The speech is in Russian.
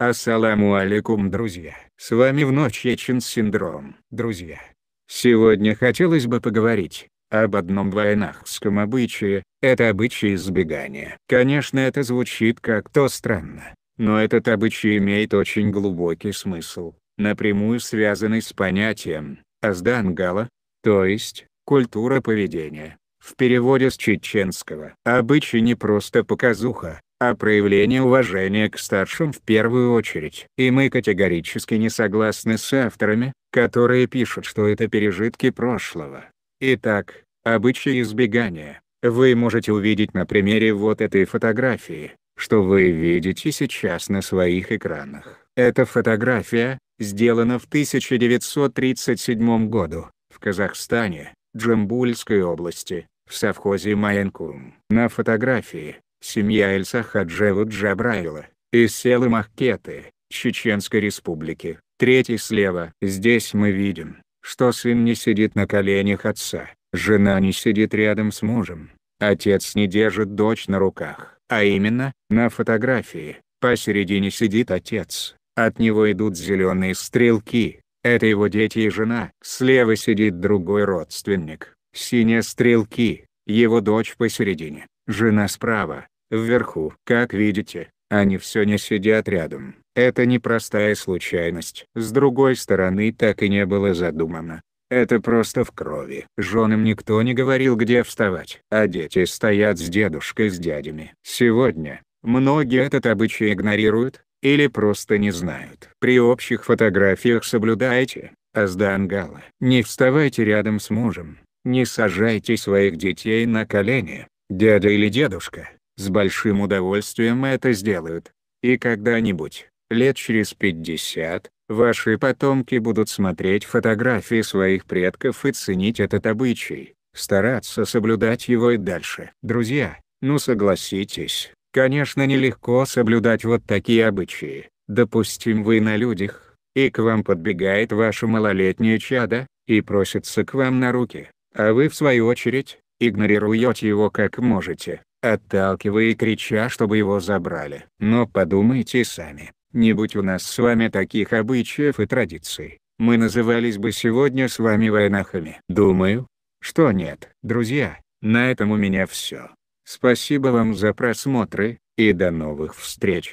Ассаламу алейкум, друзья! С вами вновь Ечин Синдром, друзья. Сегодня хотелось бы поговорить об одном вайнахском обычае, это обычай избегания. Конечно это звучит как-то странно, но этот обычай имеет очень глубокий смысл, напрямую связанный с понятием «аздангала», то есть «культура поведения». В переводе с чеченского обычай не просто показуха, а проявление уважения к старшим в первую очередь. И мы категорически не согласны с авторами, которые пишут, что это пережитки прошлого. Итак, обычаи избегания. Вы можете увидеть на примере вот этой фотографии, что вы видите сейчас на своих экранах. Эта фотография, сделана в 1937 году, в Казахстане, Джамбульской области, в совхозе Маянкум. На фотографии, семья Эльсахаджева Джабраила, из села Махкеты, Чеченской республики, третий слева. Здесь мы видим, что сын не сидит на коленях отца, жена не сидит рядом с мужем, отец не держит дочь на руках, а именно, на фотографии, посередине сидит отец, от него идут зеленые стрелки, это его дети и жена. Слева сидит другой родственник, синие стрелки, его дочь посередине, жена справа, вверху. Как видите, они все не сидят рядом. Это непростая случайность. С другой стороны так и не было задумано. Это просто в крови. Женам никто не говорил где вставать. А дети стоят с дедушкой с дядями. Сегодня, многие этот обычай игнорируют, или просто не знают. При общих фотографиях соблюдайте, аздангала. Не вставайте рядом с мужем. Не сажайте своих детей на колени, дядя или дедушка с большим удовольствием это сделают. И когда-нибудь, лет через 50, ваши потомки будут смотреть фотографии своих предков и ценить этот обычай, стараться соблюдать его и дальше. Друзья, ну согласитесь, конечно нелегко соблюдать вот такие обычаи. Допустим вы на людях, и к вам подбегает ваше малолетнее чадо, и просится к вам на руки, а вы в свою очередь, игнорируете его как можете отталкивая и крича, чтобы его забрали. Но подумайте сами, не будь у нас с вами таких обычаев и традиций, мы назывались бы сегодня с вами войнахами. Думаю, что нет. Друзья, на этом у меня все. Спасибо вам за просмотры, и до новых встреч.